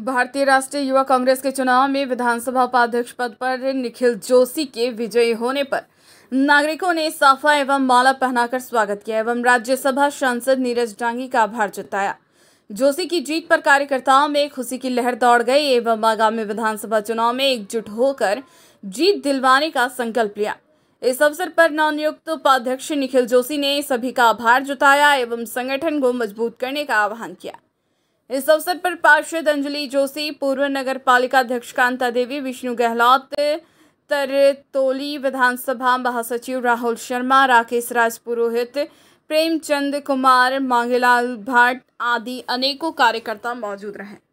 भारतीय राष्ट्रीय युवा कांग्रेस के चुनाव में विधानसभा उपाध्यक्ष पद पर निखिल जोशी के विजयी होने पर नागरिकों ने साफा एवं माला पहनाकर स्वागत किया एवं राज्यसभा सांसद नीरज डांगी का आभार जताया जोशी की जीत पर कार्यकर्ताओं में खुशी की लहर दौड़ गई एवं आगामी विधानसभा चुनाव में एकजुट होकर जीत दिलवाने का संकल्प लिया इस अवसर पर नवनियुक्त उपाध्यक्ष निखिल जोशी ने सभी का आभार जताया एवं संगठन को मजबूत करने का आह्वान किया इस अवसर पर पार्षद अंजलि जोशी पूर्व नगर पालिका अध्यक्ष कांता देवी विष्णु गहलोत तरतोली विधानसभा महासचिव राहुल शर्मा राकेश राज पुरोहित प्रेमचंद कुमार मांगेलाल भट्ट आदि अनेकों कार्यकर्ता मौजूद रहे